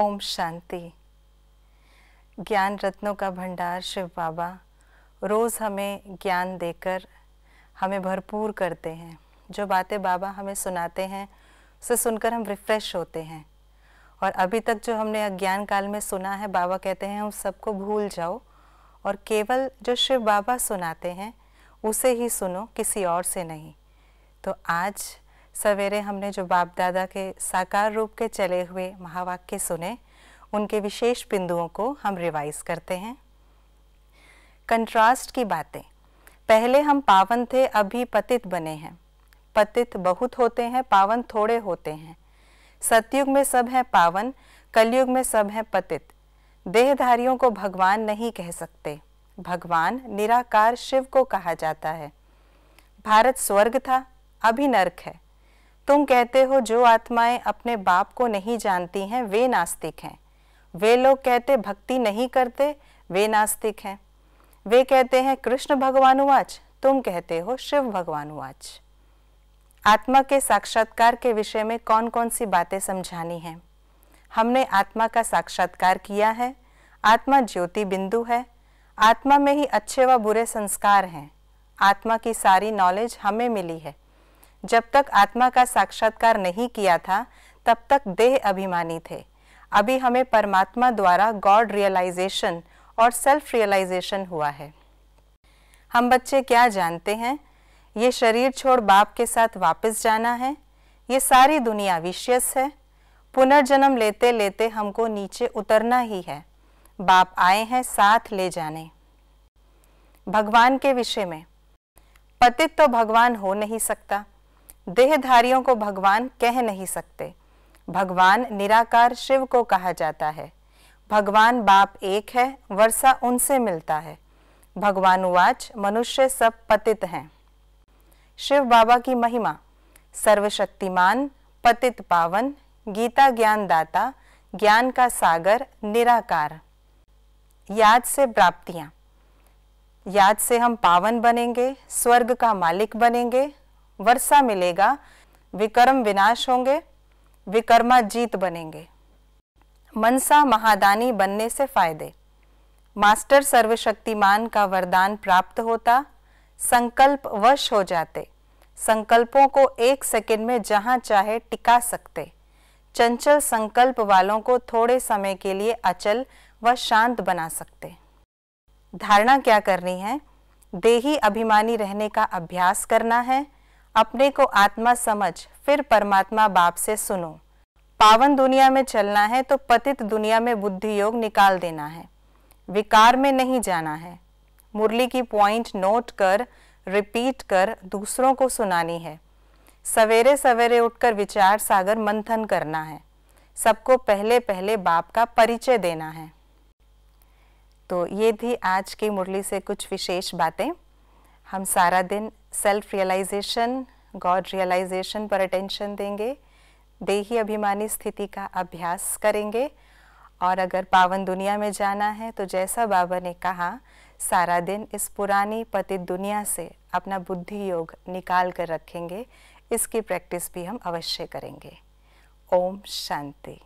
ओम शांति ज्ञान रत्नों का भंडार शिव बाबा रोज़ हमें ज्ञान देकर हमें भरपूर करते हैं जो बातें बाबा हमें सुनाते हैं उसे सुनकर हम रिफ़्रेश होते हैं और अभी तक जो हमने अज्ञान काल में सुना है बाबा कहते हैं उस सबको भूल जाओ और केवल जो शिव बाबा सुनाते हैं उसे ही सुनो किसी और से नहीं तो आज सवेरे हमने जो बाप दादा के साकार रूप के चले हुए महावाक्य सुने उनके विशेष बिंदुओं को हम रिवाइज करते हैं कंट्रास्ट की बातें पहले हम पावन थे अभी पतित बने हैं पतित बहुत होते हैं पावन थोड़े होते हैं सतयुग में सब हैं पावन कलयुग में सब हैं पतित देहधारियों को भगवान नहीं कह सकते भगवान निराकार शिव को कहा जाता है भारत स्वर्ग था अभी नरक है तुम कहते हो जो आत्माएं अपने बाप को नहीं जानती हैं वे नास्तिक हैं वे लोग कहते भक्ति नहीं करते वे नास्तिक हैं वे कहते हैं कृष्ण भगवान वाच तुम कहते हो शिव भगवान भगवानुवाच आत्मा के साक्षात्कार के विषय में कौन कौन सी बातें समझानी हैं हमने आत्मा का साक्षात्कार किया है आत्मा ज्योति बिंदु है आत्मा में ही अच्छे व बुरे संस्कार हैं आत्मा की सारी नॉलेज हमें मिली है जब तक आत्मा का साक्षात्कार नहीं किया था तब तक देह अभिमानी थे अभी हमें परमात्मा द्वारा गॉड रियलाइजेशन और सेल्फ रियलाइजेशन हुआ है हम बच्चे क्या जानते हैं ये शरीर छोड़ बाप के साथ वापस जाना है ये सारी दुनिया विशेष है पुनर्जन्म लेते लेते हमको नीचे उतरना ही है बाप आए हैं साथ ले जाने भगवान के विषय में पतित तो भगवान हो नहीं सकता देहधारियों को भगवान कह नहीं सकते भगवान निराकार शिव को कहा जाता है भगवान बाप एक है वर्षा उनसे मिलता है भगवान उवाच मनुष्य सब पतित हैं शिव बाबा की महिमा सर्वशक्तिमान पतित पावन गीता ज्ञान दाता ज्ञान का सागर निराकार याद से प्राप्तियां याद से हम पावन बनेंगे स्वर्ग का मालिक बनेंगे वर्षा मिलेगा विकर्म विनाश होंगे विकर्मा जीत बनेंगे मनसा महादानी बनने से फायदे मास्टर सर्वशक्तिमान का वरदान प्राप्त होता संकल्प वश हो जाते संकल्पों को एक सेकंड में जहां चाहे टिका सकते चंचल संकल्प वालों को थोड़े समय के लिए अचल व शांत बना सकते धारणा क्या करनी है देही अभिमानी रहने का अभ्यास करना है अपने को आत्मा समझ फिर परमात्मा बाप से सुनो पावन दुनिया में चलना है तो पतित दुनिया में बुद्धि योग निकाल देना है विकार में नहीं जाना है मुरली की पॉइंट नोट कर रिपीट कर दूसरों को सुनानी है सवेरे सवेरे उठकर विचार सागर मंथन करना है सबको पहले पहले बाप का परिचय देना है तो ये थी आज की मुरली से कुछ विशेष बातें हम सारा दिन सेल्फ रियलाइजेशन गॉड रियलाइजेशन पर अटेंशन देंगे देही अभिमानी स्थिति का अभ्यास करेंगे और अगर पावन दुनिया में जाना है तो जैसा बाबा ने कहा सारा दिन इस पुरानी पतित दुनिया से अपना बुद्धि योग निकाल कर रखेंगे इसकी प्रैक्टिस भी हम अवश्य करेंगे ओम शांति